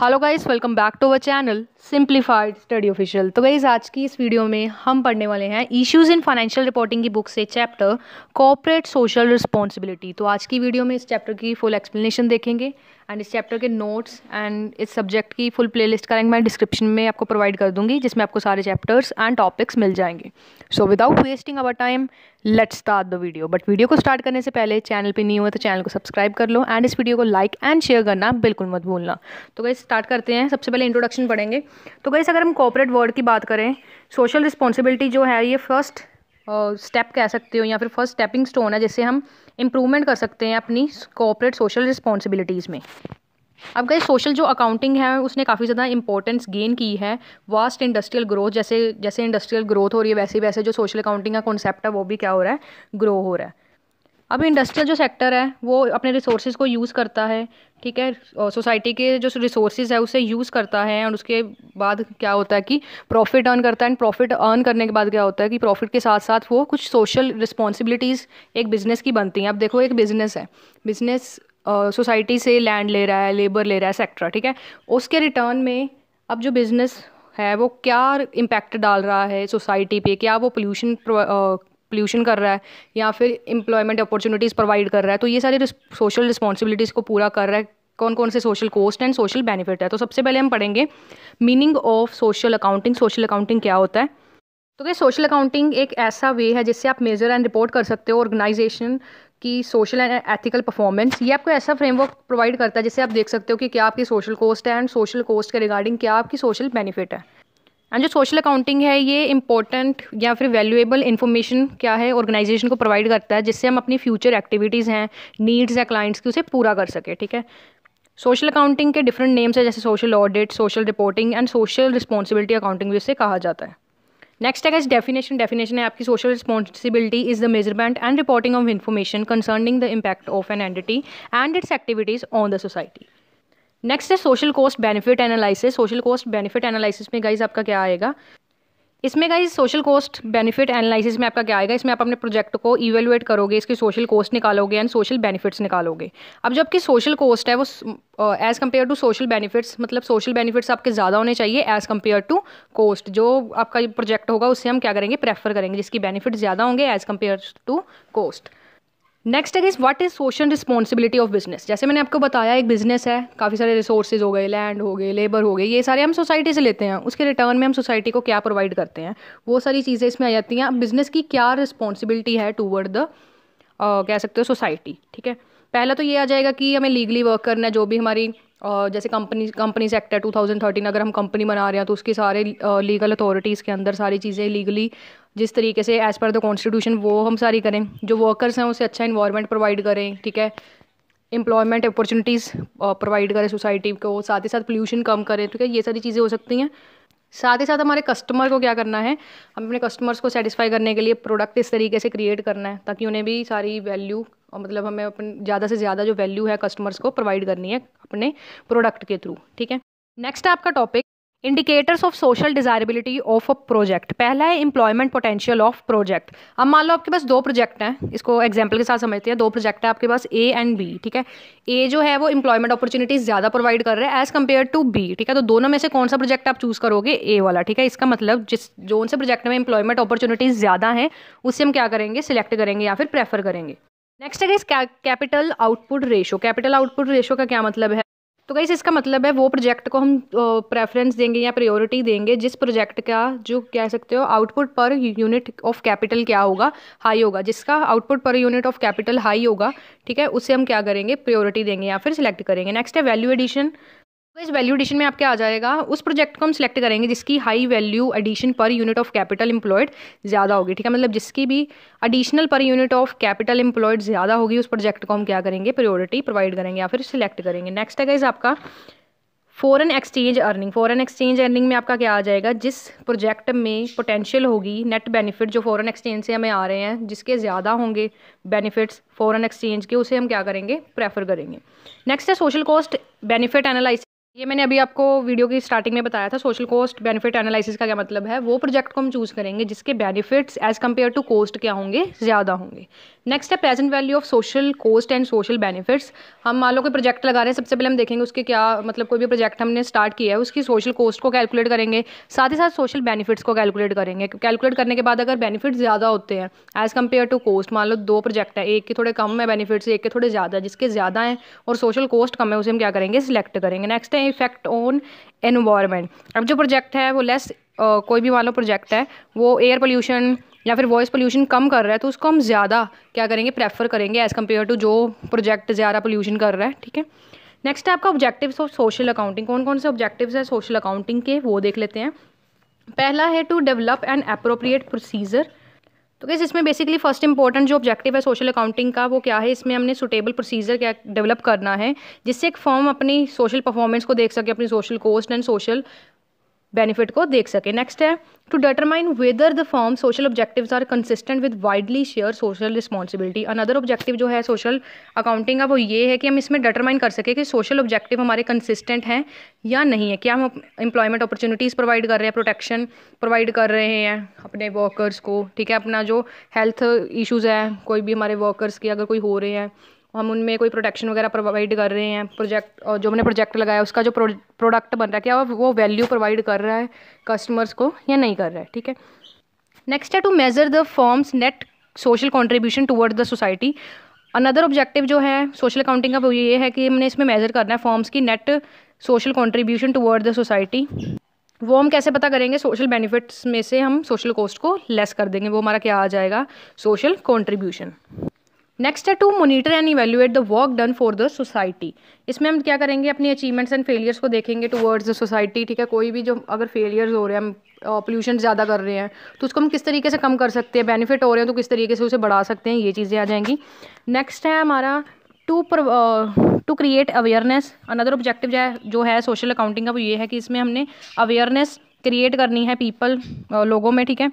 hello guys welcome back to our channel simplified study official तो guys आज की इस वीडियो में हम पढ़ने वाले हैं इश्यूज इन फाइनेंशियल रिपोर्टिंग की बुक से चैप्टर कॉर्पोरेट सोशल रिस्पॉन्सिबिलिटी तो आज की वीडियो में इस चैप्टर की फुल एक्सप्लेनेशन देखेंगे एंड इस चैप्टर के नोट्स एंड इस सब्जेक्ट की फुल प्लेलिस्ट का लिंक मैं डिस्क्रिप्शन में आपको प्रोवाइड कर दूंगी जिसमें आपको सारे चैप्टर्स एंड टॉपिक्स मिल जाएंगे so without wasting our time let's start the video but video को स्टार्ट करने से पहले चैनल पे नहीं हुआ तो चैनल को सब्सक्राइब कर लो एंड इस वीडियो को लाइक एंड शेयर करना बिल्कुल मत भूलना तो गई स्टार्ट करते हैं सबसे पहले इंट्रोडक्शन पढ़ेंगे तो गई अगर हम कॉपरेट वर्ड की बात करें सोशल रिस्पॉन्सिबिलिटी जो है ये फर्स्ट स्टेप uh, कह सकते हो या फिर फर्स्ट स्टेपिंग स्टोन है जिससे हम इम्प्रूवमेंट कर सकते हैं अपनी कॉपरेट सोशल रिस्पॉन्सिबिलिटीज़ में अब कहीं सोशल जो अकाउंटिंग है उसने काफ़ी ज़्यादा इंपॉर्टेंस गेन की है वास्ट इंडस्ट्रियल ग्रोथ जैसे जैसे इंडस्ट्रियल ग्रोथ हो रही है वैसे वैसे जो सोशल अकाउंटिंग का कॉन्सेप्ट है वो भी क्या हो रहा है ग्रो हो रहा है अब इंडस्ट्रियल जो सेक्टर है वो अपने रिसोर्सेज को यूज़ करता है ठीक है सोसाइटी के जो रिसोर्सेज है उसे यूज़ करता है और उसके बाद क्या होता है कि प्रॉफिट अर्न करता है एंड प्रॉफिट अर्न करने के बाद क्या होता है कि प्रॉफिट के साथ साथ वो कुछ सोशल रिस्पॉन्सिबिलिटीज़ एक बिज़नेस की बनती हैं अब देखो एक बिज़नेस है बिज़नेस सोसाइटी से लैंड ले रहा है लेबर ले रहा है सेक्टर ठीक है उसके रिटर्न में अब जो बिज़नेस है वो क्या इम्पैक्ट डाल रहा है सोसाइटी पे क्या वो पोल्यूशन पोल्यूशन कर रहा है या फिर इंप्लॉयमेंट अपॉर्चुनिटीज़ प्रोवाइड कर रहा है तो ये सारी सोशल रिस्पॉन्सिबिलिटीज़ को पूरा कर रहा है कौन कौन से social cost and social benefit है तो सबसे पहले हम पढ़ेंगे meaning of social accounting social accounting क्या होता है तो ये सोशल अकाउंटिंग एक ऐसा वे है जिससे आप मेजर एंड रिपोर्ट कर सकते हो ऑर्गेनाइजेशन की सोशल एंड एथिकल परफॉर्मेंस ये आपको ऐसा फ्रेमवर्क प्रोवाइड करता है जिससे आप देख सकते हो कि क्या आपकी सोशल कोस्ट है एंड सोशल कोस्ट के रिगार्डिंग क्या आपकी सोशल बेनिफिट है एंड जो सोशल अकाउंटिंग है ये इंपॉर्टेंट या फिर वैल्यूएबल इन्फॉर्मेशन क्या है ऑर्गेनाइजेशन को प्रोवाइड करता है जिससे हम अपनी फ्यूचर एक्टिविटीज़ हैं नीड्स या क्लाइंट्स की उसे पूरा कर सके ठीक है सोशल अकाउंटिंग के डिफरेंट नेम्स हैं जैसे social audit social reporting and social responsibility accounting भी उसे कहा जाता है नेक्स्ट है इस डेफिनेशन डेफिनेशन है आपकी social responsibility is the measurement and reporting of information concerning the impact of an entity and its activities on the society next है social cost benefit analysis social cost benefit analysis में guys आपका क्या आएगा इसमें guys social cost benefit analysis में आपका क्या आएगा इसमें आप अपने प्रोजेक्ट को इवेलुएट करोगे इसके सोशल कॉस्ट निकालोगे एंड सोशल बेनिफिट्स निकालोगे अब जो आपकी सोशल कॉस्ट है वो as compare to social benefits मतलब सोशल बेनिफिट्स आपके ज़्यादा होने चाहिए एज़ कम्पेयर टू कॉस्ट जो आपका प्रोजेक्ट होगा उससे हम क्या करेंगे प्रेफर करेंगे जिसकी बेनिफिट ज़्यादा होंगे as compare to cost next is is what is social responsibility of business जैसे मैंने आपको बताया एक बिजनेस है काफ़ी सारे रिसोर्सेज हो गए लैंड हो गए लेबर हो गए ये सारे हम सोसाइटी से लेते हैं उसके रिटर्न में हम सोसाइटी को क्या प्रोवाइड करते हैं वो सारी चीज़ें इसमें आ जाती हैं बिजनेस की क्या रिस्पॉन्सिबिलिटी है टूवर्ड द कह सकते हो सोसाइटी ठीक है पहला तो ये आ जाएगा कि हमें लीगली वर्क करना है जो भी हमारी uh, जैसे कंपनी कंपनी सेक्टर थर्टीन अगर हम कंपनी बना रहे हैं तो उसकी सारे लीगल uh, अथॉरिटीज़ के अंदर सारी चीज़ें लीगली जिस तरीके से एज़ पर द कॉन्स्टिट्यूशन वो हम सारी करें जो वर्कर्स हैं उसे अच्छा इन्वायरमेंट प्रोवाइड करें ठीक है एम्प्लॉयमेंट अपॉर्चुनिटीज़ प्रोवाइड करें सोसाइटी को साथ ही साथ पोल्यूशन कम करें ठीक है ये सारी चीज़ें हो सकती हैं साथ ही साथ हमारे कस्टमर को क्या करना है हम अपने कस्टमर्स को सेटिस्फाई करने के लिए प्रोडक्ट इस तरीके से क्रिएट करना है ताकि उन्हें भी सारी वैल्यू और मतलब हमें अपन ज़्यादा से ज़्यादा जो वैल्यू है कस्टमर्स को प्रोवाइड करनी है अपने प्रोडक्ट के थ्रू ठीक है नेक्स्ट आपका topic indicators of social desirability of a project पहला है इंप्लॉयमेंट पोटेंशियल ऑफ प्रोजेक्ट अब मान लो आपके पास दो प्रोजेक्ट हैं इसको एग्जाम्पल के साथ समझते हैं दो प्रोजेक्ट है आपके पास ए एंड बी ठीक है ए जो है वो इंप्लॉयमेंट अपॉर्चुनिटीज ज़्यादा प्रोवाइड कर रहा है एज कम्पेयर टू बी ठीक है तो दोनों में से कौन सा प्रोजेक्ट आप चूज़ करोगे ए वाला ठीक है इसका मतलब जिस जो से प्रोजेक्ट में इंप्लॉयमेंट अपॉर्चुनिटीज़ ज़्यादा हैं उससे हम क्या करेंगे सिलेक्ट करेंगे या फिर प्रेफर करेंगे नेक्स्ट है is capital output ratio capital output ratio का क्या मतलब है तो गई इसका मतलब है वो प्रोजेक्ट को हम प्रेफरेंस देंगे या प्रायोरिटी देंगे जिस प्रोजेक्ट का जो कह सकते हो आउटपुट पर यूनिट ऑफ कैपिटल क्या होगा हाई होगा जिसका आउटपुट पर यूनिट ऑफ कैपिटल हाई होगा ठीक है उसे हम क्या करेंगे प्रायोरिटी देंगे या फिर सिलेक्ट करेंगे नेक्स्ट है वैल्यू एडिशन तो इस एडिशन में आपके आ जाएगा उस प्रोजेक्ट को हम सिलेक्ट करेंगे जिसकी high value addition per unit of capital employed ज़्यादा होगी ठीक है मतलब जिसकी भी एडिशनल पर यूनिट ऑफ कैपिटल एम्प्लॉयड ज़्यादा होगी उस प्रोजेक्ट को हम क्या करेंगे प्रायोरिटी प्रोवाइड करेंगे या फिर सिलेक्ट करेंगे नेक्स्ट है इस आपका foreign exchange earning foreign exchange earning में आपका क्या आ जाएगा जिस प्रोजेक्ट में पोटेंशियल होगी नेट बेनिफिट जो फॉरन एक्सचेंज से हमें आ रहे हैं जिसके ज़्यादा होंगे बेनिफिट्स फॉरन एक्सचेंज के उसे हम क्या करेंगे प्रेफर करेंगे नेक्स्ट है सोशल कॉस्ट बेनिफिट एनालिस ये मैंने अभी आपको वीडियो की स्टार्टिंग में बताया था सोशल कॉस्ट बेनिफिट एनालिसिस का क्या मतलब है वो प्रोजेक्ट को हम चूज़ करेंगे जिसके benefits as compare to cost क्या होंगे ज़्यादा होंगे नेक्स्ट है present value of social cost and social benefits हम मान लो कोई प्रोजेक्ट लगा रहे हैं सबसे पहले हम देखेंगे उसके क्या मतलब कोई भी प्रोजेक्ट हमने स्टार्ट किया है उसकी सोशल कॉस्ट को कैलकुलेट करेंगे साथ ही साथ सोशल बेनिफिट्स को कैलकुलेट करेंगे कैलकुलेट करने के बाद अगर बेनिफिट ज़्यादा होते हैं एज़ कम्पेयर टू कॉस्ट मान लो दो प्रोजेक्ट है एक के थोड़े कम है बेनिफिट्स एक के थोड़े ज़्यादा जिसके ज़्यादा हैं और सोशल कॉस्ट कम है उसे हम क्या करेंगे सिलेक्ट करेंगे नेक्स्ट है हैं इफ़ेक्ट ऑन एनवायरनमेंट अब जो प्रोजेक्ट है वो लेस कोई भी मान लो प्रोजेक्ट है वो एयर पोल्यूशन या फिर वॉइस पोल्यूशन कम कर रहा है तो उसको हम ज़्यादा क्या करेंगे प्रेफर करेंगे एज़ कम्पेयर टू जो प्रोजेक्ट ज़्यादा पोल्यूशन कर रहा है ठीक है नेक्स्ट है आपका ऑब्जेक्टिव ऑफ सोशल अकाउंटिंग कौन कौन से ऑब्जेक्टिव्स है सोशल अकाउंटिंग के वो देख लेते हैं पहला है to develop an appropriate procedure तो कैसे इसमें बेसिकली फर्स्ट इंपॉर्टेंट जो ऑब्जेक्टिव है सोशल अकाउंटिंग का वो क्या है इसमें हमने सुटेबल प्रोसीजर क्या डेवलप करना है जिससे एक फॉर्म अपनी सोशल परफॉर्मेंस को देख सके अपनी social cost and social benefit को देख सके नेक्स्ट है to determine whether the firm's social objectives are consistent with widely share social responsibility another objective जो है सोशल अकाउंटिंग का वो ये है कि हम इसमें डिटरमाइन कर सके कि सोशल ऑब्जेक्टिव हमारे कंसिस्टेंट हैं या नहीं है क्या हम एम्प्लॉयमेंट अपॉर्चुनिटीज़ प्रोवाइड कर रहे हैं प्रोटेक्शन प्रोवाइड कर रहे हैं अपने वर्कर्स को ठीक है अपना जो हेल्थ इशूज़ है कोई भी हमारे वर्कर्स के अगर कोई हो रहे हैं हम उनमें कोई प्रोटेक्शन वगैरह प्रोवाइड कर रहे हैं प्रोजेक्ट और जो हमने प्रोजेक्ट लगाया उसका जो प्रोडक्ट बन रहा है क्या वो वैल्यू प्रोवाइड कर रहा है कस्टमर्स को या नहीं कर रहा है ठीक है नेक्स्ट है to measure the firm's net social contribution toward the society another objective जो है सोशल अकाउंटिंग का वो ये है कि हमने इसमें मेज़र करना है फॉर्म्स की net social contribution toward the society वो हम कैसे पता करेंगे सोशल बेनिफिट्स में से हम सोशल कॉस्ट को लेस कर देंगे वो हमारा क्या आ जाएगा सोशल कॉन्ट्रीब्यूशन नेक्स्ट है to monitor and evaluate the work done for the society इसमें हम क्या करेंगे अपनी अचीवमेंट्स एंड फेलियर्स को देखेंगे टूवर्ड्स द सोसाइटी ठीक है कोई भी जो अगर फेलियर्स हो रहे हैं हम पोल्यूशन ज़्यादा कर रहे हैं तो उसको हम किस तरीके से कम कर सकते हैं बेनिफिट हो रहे हैं तो किस तरीके से उसे बढ़ा सकते हैं ये चीज़ें आ जाएंगी नेक्स्ट है हमारा to to create awareness another objective जो है सोशल अकाउंटिंग का वो ये है कि इसमें हमने अवेयरनेस क्रिएट करनी है पीपल लोगों में ठीक है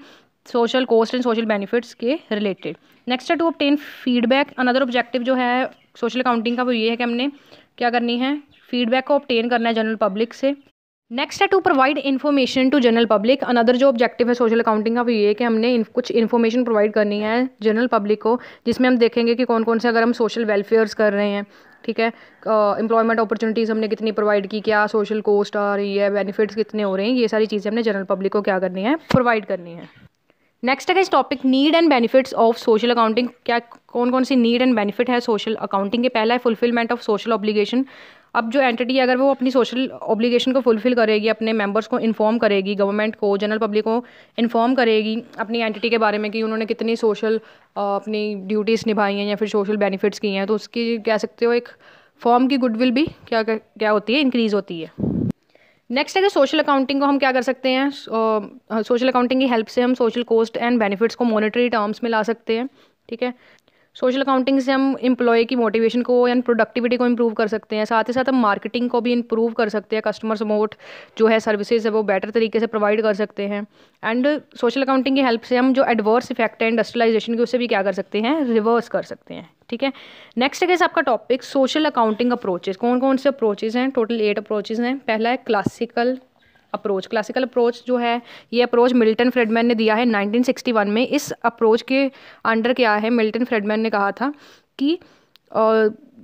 social cost and social benefits के रिलेटेड नेक्स्ट है to obtain feedback another objective जो है सोशल अकाउंटिंग का वो ये है कि हमने क्या करनी है फीडबैक को ऑप्टेन करना है जनरल पब्लिक से नेक्स्ट है to provide information to general public another जो ऑब्जेक्टिव है सोशल अकाउंटिंग का वो ये है कि हमने इन, कुछ इन्फॉर्मेशन प्रोवाइड करनी है जनरल पब्लिक को जिसमें हम देखेंगे कि कौन कौन से अगर हम सोशल वेलफेयर्स कर रहे हैं ठीक है एम्प्लॉयमेंट uh, अपॉर्चुनिटीज़ हमने कितनी प्रोवाइड की क्या सोशल कॉस्ट आ रही है बेनिफिट्स कितने हो रहे हैं ये सारी चीज़ें हमने जनरल पब्लिक को क्या करनी है प्रोवाइड करनी है नेक्स्ट है इस topic need and benefits of social accounting क्या कौन कौन सी नीड एंड बेनिफिट है सोशल अकाउंटिंग के पहला है फुलफिलमेंट ऑफ सोशल ऑब्लिगेशन अब जो एंटिटी अगर वो अपनी सोशल ऑब्लिगेशन को फुलफिल करेगी अपने मेंबर्स को इन्फॉर्म करेगी गवर्नमेंट को जनरल पब्लिक को इन्फॉर्म करेगी अपनी एंटिटी के बारे में कि उन्होंने कितनी सोशल अपनी ड्यूटीज़ निभाई हैं या फिर सोशल बेनिफिट्स की हैं तो उसकी कह सकते हो एक फॉर्म की गुडविल भी क्या क्या होती है इंक्रीज़ होती है नेक्स्ट है कि सोशल अकाउंटिंग को हम क्या कर सकते हैं सोशल अकाउंटिंग uh, की हेल्प से हम सोशल कॉस्ट एंड बेनिफिट्स को मॉनेटरी टर्म्स में ला सकते हैं ठीक है सोशल अकाउंटिंग से हम इम्प्लॉय की मोटिवेशन को एंड प्रोडक्टिविटी को इम्प्रूव कर सकते हैं साथ ही साथ हम मार्केटिंग को भी इम्प्रूव कर सकते हैं कस्टमर सपोर्ट जो है सर्विसेज है वो बेटर तरीके से प्रोवाइड कर सकते हैं एंड सोशल अकाउंटिंग की हेल्प से हम जो एडवर्स इफेक्ट है इंडस्ट्रियलाइजेशन की उससे भी क्या कर सकते हैं रिवर्स कर सकते हैं ठीक है नेक्स्ट है आपका टॉपिक सोशल अकाउंटिंग अप्रोचेज कौन कौन से अप्रोचेज हैं टोटल एट अप्रोचेज हैं पहला है क्लासिकल अप्रोच क्लासिकल अप्रोच जो है ये अप्रोच मिल्टन फ्रेडमैन ने दिया है 1961 में इस अप्रोच के अंडर क्या है मिल्टन फ्रेडमैन ने कहा था कि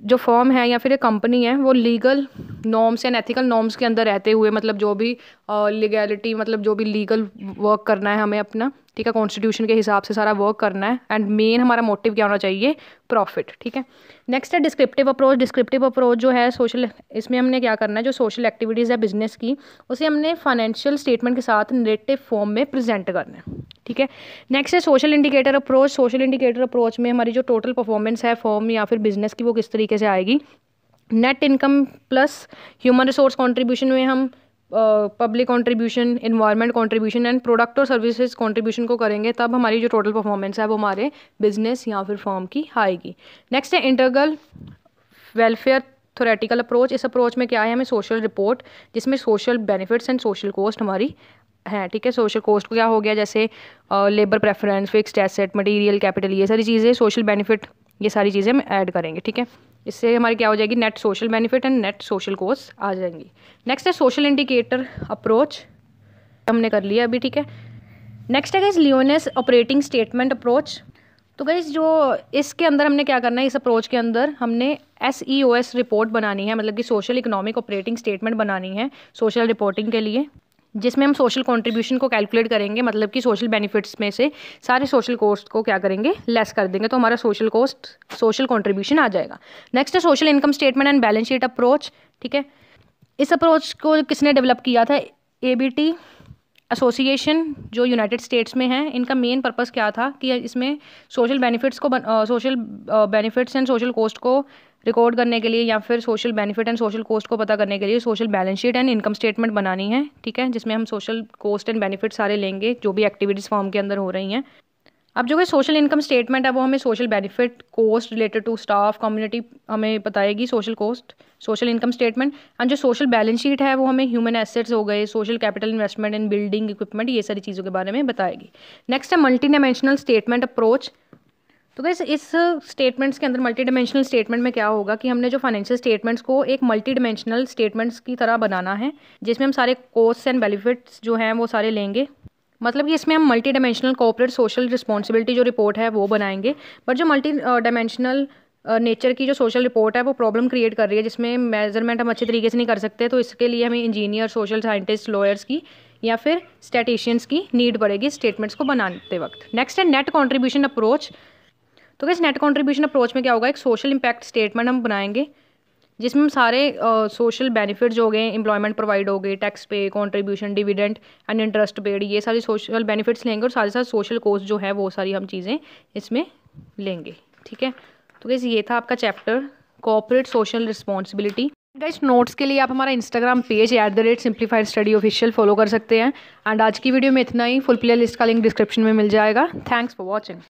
जो फॉर्म है या फिर ये कंपनी है वो legal norms and ethical norms के अंदर रहते हुए मतलब जो भी लीगैलिटी uh, मतलब जो भी लीगल वर्क करना है हमें अपना ठीक है कॉन्स्टिट्यूशन के हिसाब से सारा वर्क करना है एंड मेन हमारा मोटिव क्या होना चाहिए प्रॉफिट ठीक है नेक्स्ट है डिस्क्रिप्टिव अप्रोच डिस्क्रिप्टिव अप्रोच जो है सोशल इसमें हमने क्या करना है जो सोशल एक्टिविटीज़ है बिजनेस की उसे हमने फाइनेंशियल स्टेटमेंट के साथ नेटिव फॉर्म में प्रेजेंट करना है ठीक है नेक्स्ट है social indicator approach social indicator approach में हमारी जो टोटल परफॉर्मेंस है फॉर्म या फिर बिजनेस की वो किस तरीके तरीके से आएगी net income plus human resource contribution में हम public contribution environment contribution and product और सर्विसेज कॉन्ट्रीब्यूशन को करेंगे तब हमारी जो टोटल परफॉर्मेंस है वो हमारे बिजनेस या फिर फॉर्म की आएगी नेक्स्ट है इंटरगल वेलफेयर थोरेटिकल अप्रोच इस अप्रोच में क्या है हमें सोशल रिपोर्ट जिसमें social benefits and social cost हमारी है ठीक है सोशल कॉस्ट को क्या हो गया जैसे labour preference fixed asset material capital ये सारी चीज़ें सोशल बेनिफिट ये सारी चीज़ें हम ऐड करेंगे ठीक है इससे हमारी क्या हो जाएगी net social benefit and net social कोर्स आ जाएंगी नेक्स्ट है सोशल इंडिकेटर अप्रोच हमने कर लिया अभी ठीक है नेक्स्ट है guys Linowes operating statement approach तो गाइज जो इसके अंदर हमने क्या करना है इस अप्रोच के अंदर हमने S E O S report बनानी है मतलब कि सोशल इकोनॉमिक ऑपरेटिंग स्टेटमेंट बनानी है सोशल रिपोर्टिंग के लिए जिसमें हम सोशल कंट्रीब्यूशन को कैलकुलेट करेंगे मतलब कि सोशल बेनिफिट्स में से सारे सोशल कॉस्ट को क्या करेंगे लेस कर देंगे तो हमारा सोशल कॉस्ट सोशल कंट्रीब्यूशन आ जाएगा नेक्स्ट है social income statement and balance sheet approach ठीक है इस अप्रोच को किसने डेवलप किया था ए बी टी एसोसिएशन जो यूनाइटेड स्टेट्स में है इनका मेन पर्पज़ क्या था कि इसमें सोशल बेनिफिट्स को social benefits and social cost को रिकॉर्ड करने के लिए या फिर social benefit and social cost को पता करने के लिए social balance sheet and income statement बनानी है ठीक है जिसमें हम सोशल कॉस्ट एंड बेनिफिट सारे लेंगे जो भी एक्टिविटीज़ फॉर्म के अंदर हो रही हैं अब जो कि सोशल इनकम स्टेटमेंट है वो हमें social benefit cost related to staff community हमें बताएगी social cost social income statement and जो सोशल बैलेंस शीट है वो हमें ह्यूमन एसेट्स हो गए social capital investment in building equipment ये सारी चीज़ों के बारे में बताएगी नेक्स्ट है मल्टी डायमेंशनल स्टेटमेंट अप्रोच तो गैस इस स्टेटमेंट्स के अंदर मल्टी डिमेंशनल स्टेटमेंट में क्या होगा कि हमने जो फाइनेंशियल स्टेटमेंट्स को एक मल्टी डिमेंशनल स्टेटमेंट्स की तरह बनाना है जिसमें हम सारे कोस्ट एंड बेनिफिट्स जो हैं वो सारे लेंगे मतलब कि इसमें हम multi dimensional corporate social responsibility जो रिपोर्ट है वो बनाएंगे बट जो मल्टी डायमेंशनल नेचर की जो सोशल रिपोर्ट है वो प्रॉब्लम क्रिएट कर रही है जिसमें मेजरमेंट हम अच्छे तरीके से नहीं कर सकते तो इसके लिए हमें इंजीनियर सोशल साइंटिस्ट लॉयर्स की या फिर स्टैटिशियंस की नीड पड़ेगी स्टेटमेंट्स को बनाते वक्त नेक्स्ट है नेट कॉन्ट्रीब्यूशन अप्रोच तो कैसे नेट कॉन्ट्रीब्यूशन अप्रोच में क्या होगा एक सोशल इम्पैक्ट स्टेटमेंट हम बनाएंगे जिसमें हम सारे सोशल बेनिफिट्स हो गए एम्प्लॉयमेंट प्रोवाइड हो गए टैक्स पे contribution dividend and interest paid ये सारी सोशल बेनिफिट्स लेंगे और सारे साथ सोशल कोर्स जो है वो सारी हम चीज़ें इसमें लेंगे ठीक है तो कैसे ये था आपका chapter corporate social responsibility guys notes के लिए आप हमारा Instagram page at the rate simplified study official follow कर सकते हैं एंड आज की वीडियो में इतना ही फुल प्ले लिस्ट का लिंक डिस्क्रिप्शन में मिल जाएगा थैंक्स फॉर वॉचिंग